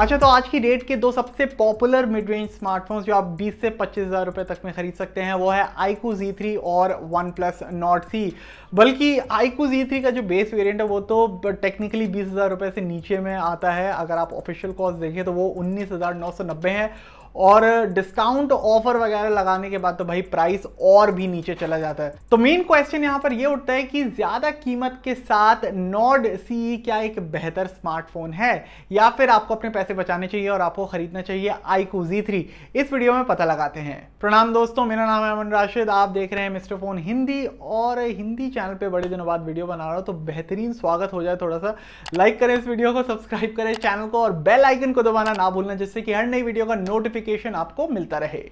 अच्छा तो आज की डेट के दो सबसे पॉपुलर मिड रेंज स्मार्टफोन्स जो आप 20 से पच्चीस हज़ार रुपये तक में खरीद सकते हैं वो है आईकू जी थ्री और वन प्लस नॉट सी बल्कि आईकू जी थ्री का जो बेस वेरिएंट है वो तो टेक्निकली बीस हज़ार रुपये से नीचे में आता है अगर आप ऑफिशियल कॉस्ट देखें तो वो उन्नीस हज़ार नौ सौ नब्बे है और डिस्काउंट ऑफर वगैरह लगाने के बाद तो भाई प्राइस और भी नीचे चला जाता है तो मेन क्वेश्चन यहाँ पर ये उठता है कि ज़्यादा कीमत के साथ नॉड सी क्या एक बेहतर स्मार्टफोन है या फिर आपको अपने पैसे बचाने चाहिए और आपको खरीदना चाहिए आईकू जी थ्री इस वीडियो में पता लगाते हैं प्रणाम दोस्तों मेरा नाम है अमन राशिद आप देख रहे हैं मिस्टर फोन हिंदी और हिंदी चैनल पर बड़े दिनों बाद वीडियो बना रहा हूँ तो बेहतरीन स्वागत हो जाए थोड़ा सा लाइक करें इस वीडियो को सब्सक्राइब करें चैनल को और बेल आइकन को दबाना ना भूलना जिससे कि हर नई वीडियो का नोटिफिकेशन नोटिफिकेशन आपको मिलता रहे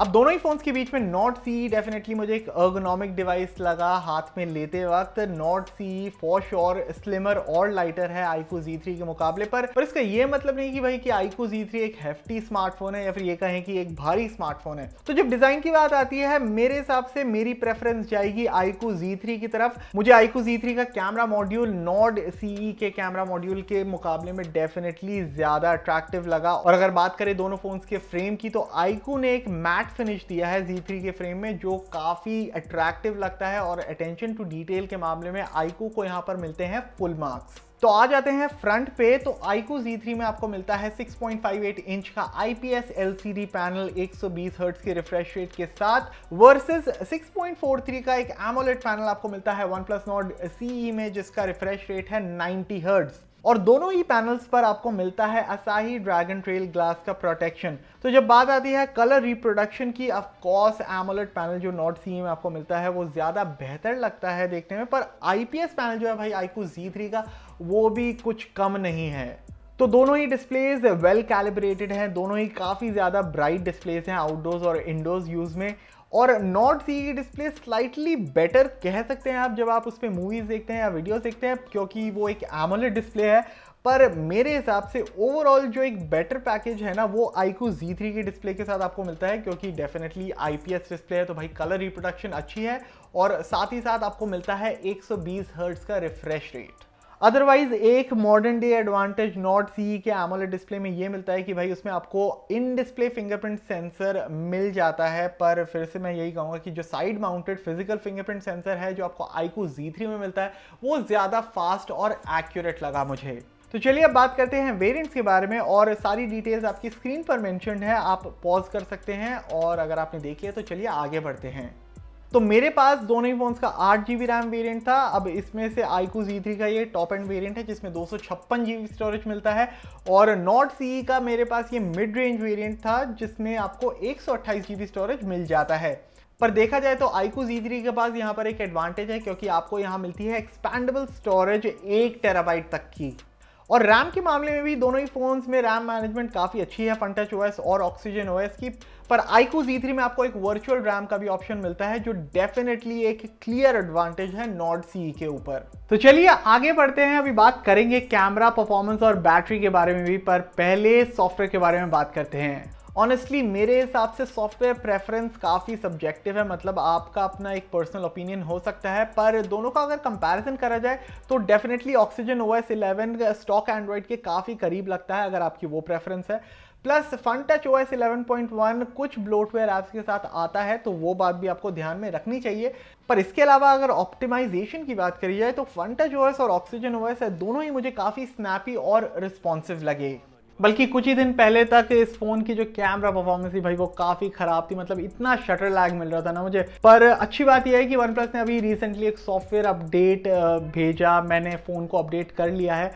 अब दोनों ही फोन्स के बीच में नॉट सी डेफिनेटली मुझे एक अर्गोनॉमिक डिवाइस लगा हाथ में लेते वक्त नॉट सी फॉश और स्लिमर और लाइटर है आईको Z3 के मुकाबले पर पर इसका ये मतलब नहीं कि भाई कि आईको Z3 एक हेफ्टी स्मार्टफोन है या फिर ये कहें कि एक भारी स्मार्टफोन है तो जब डिजाइन की बात आती है मेरे हिसाब से मेरी प्रेफरेंस जाएगी आईको जी की तरफ मुझे आईको जी का कैमरा मॉड्यूल नॉट सी के कैमरा मॉड्यूल के मुकाबले में डेफिनेटली ज्यादा अट्रैक्टिव लगा और अगर बात करें दोनों फोन्स के फ्रेम की तो आईको ने एक मैट मैट फिनिश दिया है Z3 के फ्रेम में जो काफ़ी अट्रैक्टिव लगता है और अटेंशन टू डिटेल के मामले में आईको को यहाँ पर मिलते हैं फुल मार्क्स तो आ जाते हैं फ्रंट पे तो आईको Z3 में आपको मिलता है 6.58 इंच का IPS LCD पैनल 120 हर्ट्ज के रिफ्रेश रेट के साथ वर्सेस 6.43 का एक एमोलेट पैनल आपको मिलता है वन प्लस नॉट सी में जिसका रिफ्रेश रेट है 90 हर्ट्ज और दोनों ही पैनल्स पर आपको मिलता है असाही ड्रैगन ट्रेल ग्लास का प्रोटेक्शन तो जब बात आती है कलर रिप्रोडक्शन की ऑफ कोर्स एमोलेट पैनल जो नॉट सी e में आपको मिलता है वो ज़्यादा बेहतर लगता है देखने में पर आईपीएस पैनल जो है भाई आईकू जी का वो भी कुछ कम नहीं है तो दोनों ही डिस्प्लेज वेल कैलिब्रेटेड हैं दोनों ही काफ़ी ज़्यादा ब्राइट डिस्प्लेज हैं आउटडोर्स और इंडोर्स यूज़ में और नॉट सी की डिस्प्ले स्लाइटली बेटर कह सकते हैं आप जब आप उस पर मूवीज़ देखते हैं या वीडियोस देखते हैं क्योंकि वो एक एमोलेट डिस्प्ले है पर मेरे हिसाब से ओवरऑल जो एक बेटर पैकेज है ना वो आईकू जी थ्री के डिस्प्ले के साथ आपको मिलता है क्योंकि डेफिनेटली आईपीएस डिस्प्ले है तो भाई कलर रिप्रोडक्शन अच्छी है और साथ ही साथ आपको मिलता है 120 हर्ट्ज़ का रिफ्रेश रेट अदरवाइज एक मॉडर्न डे एडवांटेज नॉट सी के एमोले डिस्प्ले में ये मिलता है कि भाई उसमें आपको इन डिस्प्ले फिंगरप्रिंट सेंसर मिल जाता है पर फिर से मैं यही कहूँगा कि जो side mounted physical fingerprint sensor है जो आपको आईकू जी थ्री में मिलता है वो ज़्यादा फास्ट और एक्यूरेट लगा मुझे तो चलिए अब बात करते हैं वेरियंट्स के बारे में और सारी डिटेल्स आपकी स्क्रीन पर मैंशनड है आप पॉज कर सकते हैं और अगर आपने देख लिया तो चलिए आगे बढ़ते हैं तो मेरे पास दोनों ही फोन्स का आठ जी रैम वेरिएंट था अब इसमें से आईकू जी थ्री का ये टॉप एंड वेरिएंट है जिसमें दो सौ छप्पन जी स्टोरेज मिलता है और नॉट सी e का मेरे पास ये मिड रेंज वेरिएंट था जिसमें आपको एक सौ अट्ठाईस जी बी स्टोरेज मिल जाता है पर देखा जाए तो आईकू जी थ्री के पास यहाँ पर एक एडवांटेज है क्योंकि आपको यहाँ मिलती है एक्सपैंडेबल स्टोरेज एक टेराबाइट तक की और रैम के मामले में भी दोनों ही फ़ोन्स में रैम मैनेजमेंट काफ़ी अच्छी है फनटच ओएस और ऑक्सीजन ओएस की पर आईकू जी थ्री में आपको एक वर्चुअल रैम का भी ऑप्शन मिलता है जो डेफिनेटली एक क्लियर एडवांटेज है नॉट सी के ऊपर तो चलिए आगे बढ़ते हैं अभी बात करेंगे कैमरा परफॉर्मेंस और बैटरी के बारे में भी पर पहले सॉफ्टवेयर के बारे में बात करते हैं ऑनेस्टली मेरे हिसाब से सॉफ्टवेयर प्रेफरेंस काफ़ी सब्जेक्टिव है मतलब आपका अपना एक पर्सनल ओपिनियन हो सकता है पर दोनों का अगर कंपैरिजन करा जाए तो definitely Oxygen O S eleven stock Android के काफ़ी करीब लगता है अगर आपकी वो प्रेफरेंस है plus Funtouch O S eleven point one कुछ ब्लोटवेयर ऐप्स के साथ आता है तो वो बात भी आपको ध्यान में रखनी चाहिए पर इसके अलावा अगर ऑप्टिमाइजेशन की बात करी जाए तो फन टच ओ एस और ऑक्सीजन ओ एस दोनों ही मुझे काफ़ी स्नैपी और रिस्पॉन्सिव लगे बल्कि कुछ ही दिन पहले तक इस फ़ोन की जो कैमरा परफॉर्मेंस थी भाई वो काफ़ी ख़राब थी मतलब इतना शटर लैग मिल रहा था ना मुझे पर अच्छी बात यह है कि वन प्लस ने अभी रिसेंटली एक सॉफ्टवेयर अपडेट भेजा मैंने फ़ोन को अपडेट कर लिया है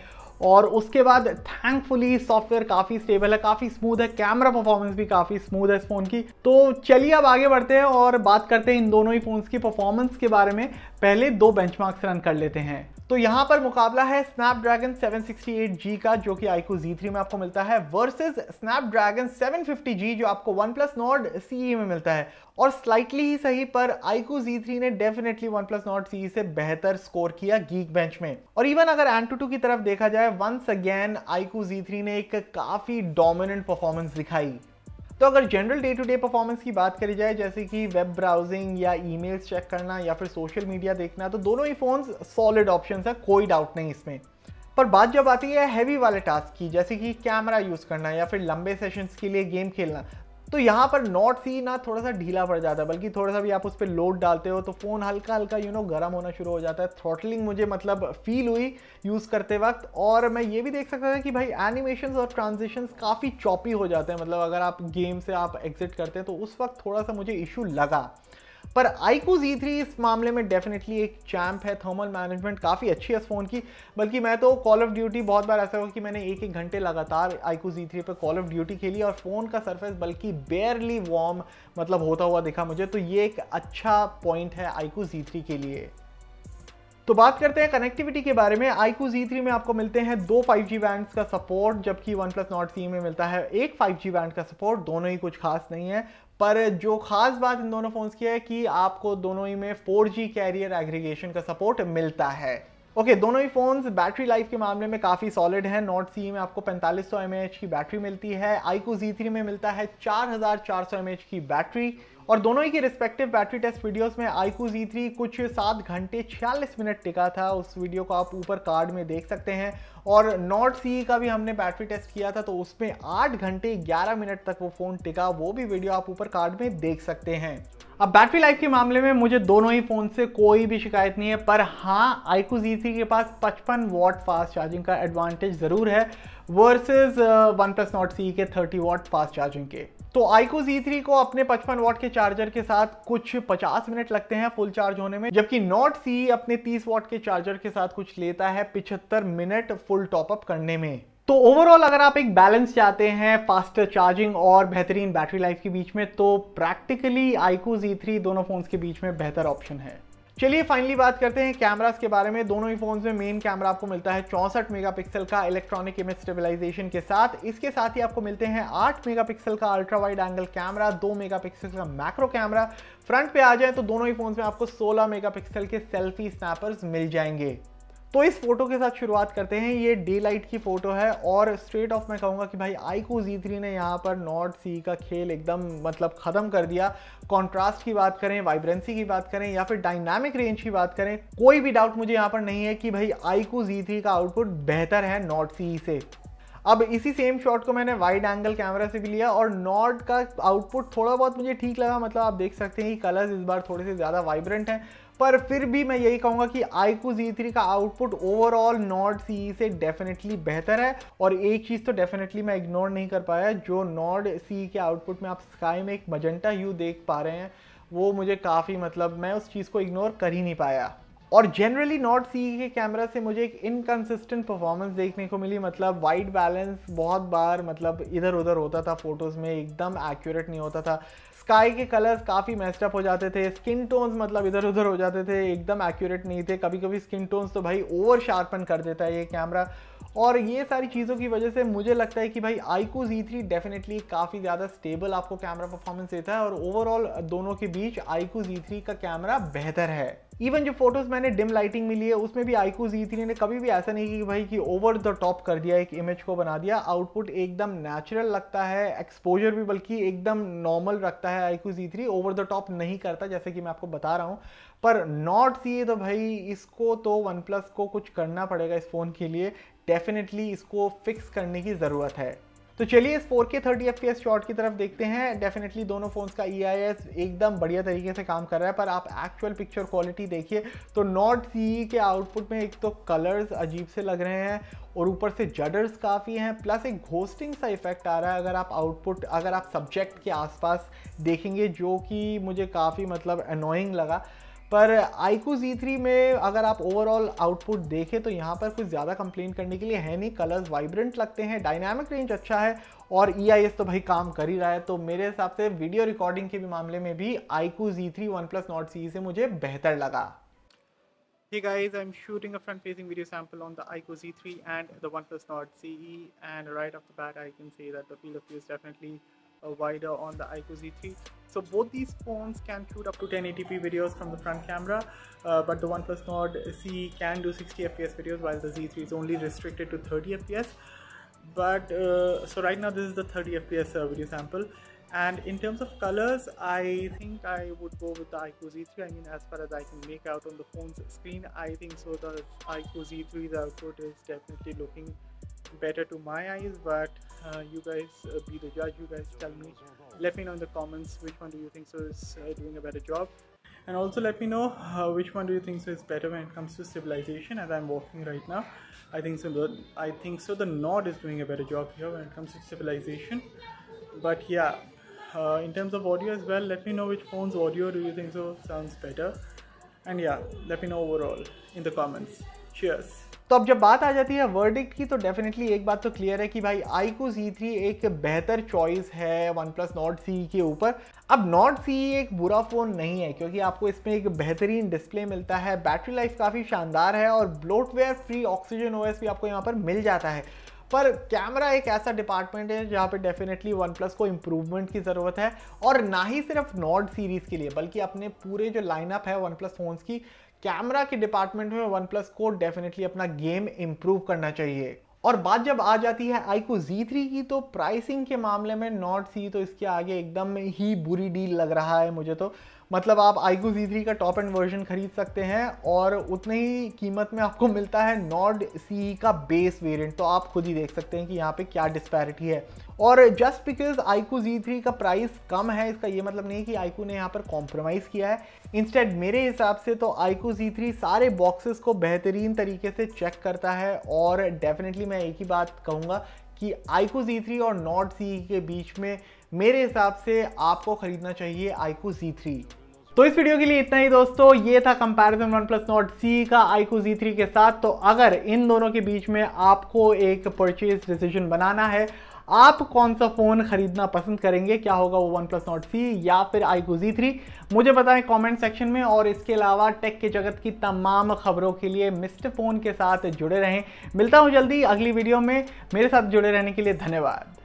और उसके बाद थैंकफुली सॉफ्टवेयर काफ़ी स्टेबल है काफ़ी स्मूथ है कैमरा परफॉर्मेंस भी काफ़ी स्मूथ है इस फ़ोन की तो चलिए अब आगे बढ़ते हैं और बात करते हैं इन दोनों ही फ़ोन्स की परफॉर्मेंस के बारे में पहले दो बेंचमार्क्स रन कर लेते हैं तो यहां पर मुकाबला है स्नैपड्रैगन 768G का जो कि आईकू Z3 में आपको मिलता है वर्सेस स्नैपड्रैगन 750G जो आपको वन प्लस नॉट सी में मिलता है और स्लाइटली ही सही पर आईकू Z3 ने definitely OnePlus Nord CE से बेहतर स्कोर किया गीक बेंच में और इवन अगर एंटूटू की तरफ देखा जाए वंस अगेन आईकू Z3 ने एक काफी डोमिनेंट परफॉर्मेंस दिखाई तो अगर general day to day performance की बात करी जाए जैसे कि वेब ब्राउजिंग या ईमेल्स चेक करना या फिर सोशल मीडिया देखना तो दोनों ही फ़ोन्स सॉलिड ऑप्शन है कोई डाउट नहीं इसमें पर बात जब आती है हैवी वाले टास्क की जैसे कि कैमरा यूज़ करना या फिर लंबे सेशंस के लिए गेम खेलना तो यहाँ पर नॉट सी ना थोड़ा सा ढीला पड़ जाता है बल्कि थोड़ा सा भी आप उस पर लोड डालते हो तो फ़ोन हल्का हल्का यू नो गर्म होना शुरू हो जाता है थ्रॉटलिंग मुझे मतलब फील हुई यूज़ करते वक्त और मैं ये भी देख सकता था कि भाई एनिमेशन और ट्रांजेक्शन काफ़ी चॉपी हो जाते हैं मतलब अगर आप गेम से आप एग्जिट करते हैं तो उस वक्त थोड़ा सा मुझे इशू लगा पर आईकू Z3 इस मामले में डेफिनेटली एक चैम्प है थर्मल मैनेजमेंट काफ़ी अच्छी है इस फ़ोन की बल्कि मैं तो कॉल ऑफ ड्यूटी बहुत बार ऐसा हुआ कि मैंने एक एक घंटे लगातार आईकू Z3 पर कॉल ऑफ ड्यूटी खेली और फ़ोन का सरफेस बल्कि बेयरली वार्म मतलब होता हुआ दिखा मुझे तो ये एक अच्छा पॉइंट है आईकू Z3 के लिए तो बात करते हैं कनेक्टिविटी के बारे में आईकू Z3 में आपको मिलते हैं दो 5G बैंड्स का सपोर्ट जबकि वन प्लस नॉट सी में मिलता है एक 5G बैंड का सपोर्ट दोनों ही कुछ खास नहीं है पर जो खास बात इन दोनों फ़ोन्स की है कि आपको दोनों ही में 4G कैरियर एग्रीगेशन का सपोर्ट मिलता है ओके okay, दोनों ही फ़ोन्स बैटरी लाइफ के मामले में काफ़ी सॉलिड हैं नॉट सी में आपको 4500 सौ की बैटरी मिलती है आईको जी थ्री में मिलता है 4400 हज़ार की बैटरी और दोनों ही की रिस्पेक्टिव बैटरी टेस्ट वीडियोस में आईको जी थ्री कुछ सात घंटे छियालीस मिनट टिका था उस वीडियो को आप ऊपर कार्ड में देख सकते हैं और नॉट सी का भी हमने बैटरी टेस्ट किया था तो उसमें आठ घंटे ग्यारह मिनट तक वो फ़ोन टिका वो भी वीडियो आप ऊपर कार्ड में देख सकते हैं अब बैटरी लाइफ के मामले में मुझे दोनों ही फ़ोन से कोई भी शिकायत नहीं है पर हाँ आईकू जी थ्री के पास 55 वॉट फास्ट चार्जिंग का एडवांटेज ज़रूर है वर्सेस वन प्लस नॉट सी के 30 वॉट फास्ट चार्जिंग के तो आईको थ्री को अपने 55 वॉट के चार्जर के साथ कुछ 50 मिनट लगते हैं फुल चार्ज होने में जबकि नॉट सी अपने 30 वॉट के चार्जर के साथ कुछ लेता है पिछहत्तर मिनट फुल टॉपअप करने में तो ओवरऑल अगर आप एक बैलेंस चाहते हैं फास्टर चार्जिंग और बेहतरीन बैटरी लाइफ के बीच में तो प्रैक्टिकली आईको Z3 दोनों फ़ोन्स के बीच में बेहतर ऑप्शन है चलिए फाइनली बात करते हैं कैमरास के बारे में दोनों ही फोन्स में मेन कैमरा आपको मिलता है चौंसठ मेगापिक्सल का इलेक्ट्रॉनिक इमेज स्टेबलाइजेशन के साथ इसके साथ ही आपको मिलते हैं 8 मेगापिक्सल का ultra wide angle camera 2 megapixel का मैक्रो कैमरा फ्रंट पे आ जाए तो दोनों ही फोन्स में आपको 16 मेगापिक्सल के सेल्फी स्नैपर्स मिल जाएंगे तो इस फोटो के साथ शुरुआत करते हैं ये डे लाइट की फ़ोटो है और स्ट्रेट ऑफ मैं कहूँगा कि भाई आईकू जी थ्री ने यहाँ पर नॉर्थ सी का खेल एकदम मतलब ख़त्म कर दिया कॉन्ट्रास्ट की बात करें वाइब्रेंसी की बात करें या फिर डायनामिक रेंज की बात करें कोई भी डाउट मुझे यहाँ पर नहीं है कि भाई आईकू जी थ्री का आउटपुट बेहतर है नॉर्थ सी से अब इसी सेम शॉट को मैंने वाइड एंगल कैमरा से भी लिया और नॉर्थ का आउटपुट थोड़ा बहुत मुझे ठीक लगा मतलब आप देख सकते हैं कि कलर्स इस बार थोड़े से ज़्यादा वाइब्रेंट हैं पर फिर भी मैं यही कहूँगा कि आईकू जी थ्री का आउटपुट ओवरऑल नॉट सी से डेफिनेटली बेहतर है और एक चीज़ तो डेफिनेटली मैं इग्नोर नहीं कर पाया जो नॉट सी e के आउटपुट में आप स्काई में एक मजेंटा यू देख पा रहे हैं वो मुझे काफ़ी मतलब मैं उस चीज़ को इग्नोर कर ही नहीं पाया और जनरली नॉट सी के कैमरा से मुझे एक इनकन्सिस्टेंट परफॉर्मेंस देखने को मिली मतलब वाइट बैलेंस बहुत बार मतलब इधर उधर होता था फोटोज़ में एकदम एक्यूरेट नहीं होता था स्काई के कलर्स काफ़ी मैस्टअप हो जाते थे स्किन टोन्स मतलब इधर उधर हो जाते थे एकदम एक्यूरेट नहीं थे कभी कभी स्किन टोन्स तो भाई ओवर शार्पन कर देता है ये कैमरा और ये सारी चीज़ों की वजह से मुझे लगता है कि भाई आईको जी थ्री डेफिनेटली काफ़ी ज़्यादा स्टेबल आपको कैमरा परफॉर्मेंस देता है और ओवरऑल दोनों के बीच आईको जी थ्री का कैमरा बेहतर है इवन जो फोटोज मैंने डिम लाइटिंग में लिए उसमें भी आईको जी थ्री ने कभी भी ऐसा नहीं कि भाई कि ओवर द टॉप कर दिया एक इमेज को बना दिया आउटपुट एकदम नेचुरल लगता है एक्सपोजर भी बल्कि एकदम नॉर्मल रखता है iQOO Z three over the top नहीं करता जैसे कि मैं आपको बता रहा हूँ पर नॉट सी तो भाई इसको तो वन प्लस को कुछ करना पड़ेगा इस फ़ोन के लिए डेफिनेटली इसको फिक्स करने की ज़रूरत है तो चलिए इस 4K 30fps शॉट की तरफ देखते हैं डेफिनेटली दोनों फ़ोन्स का ई e एकदम बढ़िया तरीके से काम कर रहा है पर आप एक्चुअल पिक्चर क्वालिटी देखिए तो नॉट सी के आउटपुट में एक तो कलर्स अजीब से लग रहे हैं और ऊपर से जडर्स काफ़ी हैं प्लस एक घोस्टिंग सा इफेक्ट आ रहा है अगर आप आउटपुट अगर आप सब्जेक्ट के आसपास देखेंगे जो कि मुझे काफ़ी मतलब अनोइंग लगा पर आईको को जी थ्री में अगर आप ओवरऑल आउटपुट देखें तो यहाँ पर कुछ ज़्यादा कंप्लेन करने के लिए है नहीं कलर्स वाइब्रेंट लगते हैं डायनामिक रेंज अच्छा है और ई e तो भाई काम कर ही रहा है तो मेरे हिसाब से वीडियो रिकॉर्डिंग के भी मामले में भी आईको को Z three OnePlus Nord CE से मुझे बेहतर लगा Hey guys, I'm shooting a front-facing video sample on the iQOO Z3 and the OnePlus Nord CE and right off the bat I can say that the field of view is definitely wider on the iQOO Z3. So both these phones can shoot up to 1080p videos from the front camera, uh, but the OnePlus Nord C can do 60 FPS videos while the Z3 is only restricted to 30 FPS. But uh, so right now this is the 30 FPS uh, video sample. And in terms of colors, I think I would go with the iQOO Z3. I mean, as far as I can make out on the phone's screen, I think so. The iQOO Z3's output is definitely looking better to my eyes but uh, you guys uh, be the judge you guys tell me let me know in the comments which one do you think so is uh, doing a better job and also let me know uh, which one do you think so is better when it comes to civilization. as i'm walking right now i think so the, i think so the nod is doing a better job here when it comes to civilization. but yeah uh, in terms of audio as well let me know which phone's audio do you think so sounds better and yeah let me know overall in the comments cheers तो अब जब बात आ जाती है verdict की तो definitely एक बात तो क्लियर है कि भाई आईको को जी थ्री एक बेहतर चॉइस है वन प्लस नॉट सी के ऊपर अब नॉट सी एक बुरा फ़ोन नहीं है क्योंकि आपको इसमें एक बेहतरीन डिस्प्ले मिलता है बैटरी लाइफ काफ़ी शानदार है और ब्लोटवेयर फ्री ऑक्सीजन ओएस भी आपको यहाँ पर मिल जाता है पर कैमरा एक ऐसा डिपार्टमेंट है जहाँ पे डेफिनेटली वन प्लस को इम्प्रूवमेंट की ज़रूरत है और ना ही सिर्फ नॉट सीरीज़ के लिए बल्कि अपने पूरे जो लाइनअप है वन प्लस फ़ोन्स की कैमरा के डिपार्टमेंट में वन प्लस को डेफिनेटली अपना गेम इम्प्रूव करना चाहिए और बात जब आ जाती है आईकू जी थ्री की तो प्राइसिंग के मामले में नॉट सी तो इसके आगे एकदम ही बुरी डील लग रहा है मुझे तो मतलब आप आईकू जी थ्री का टॉप एंड वर्जन खरीद सकते हैं और उतने ही कीमत में आपको मिलता है नॉट सी का बेस वेरिएंट तो आप खुद ही देख सकते हैं कि यहाँ पे क्या डिस्पैरिटी है और जस्ट बिकॉज आईकू Z3 का प्राइस कम है इसका ये मतलब नहीं कि आईकू ने यहाँ पर कॉम्प्रोमाइज़ किया है इंस्टेड मेरे हिसाब से तो आईकू Z3 सारे बॉक्सेस को बेहतरीन तरीके से चेक करता है और डेफिनेटली मैं एक ही बात कहूँगा कि आईकू Z3 और नॉट सी के बीच में मेरे हिसाब से आपको ख़रीदना चाहिए आईकू थ्री तो इस वीडियो के लिए इतना ही दोस्तों ये था comparison OnePlus Nord CE का आईकू जी थ्री के साथ तो अगर इन दोनों के बीच में आपको एक परचेज डिसीजन बनाना है आप कौन सा फ़ोन खरीदना पसंद करेंगे क्या होगा वो वन प्लस नॉट सी या फिर आई को जी थ्री मुझे बताएं कमेंट सेक्शन में और इसके अलावा टेक के जगत की तमाम खबरों के लिए मिस्टर फ़ोन के साथ जुड़े रहें मिलता हूँ जल्दी अगली वीडियो में मेरे साथ जुड़े रहने के लिए धन्यवाद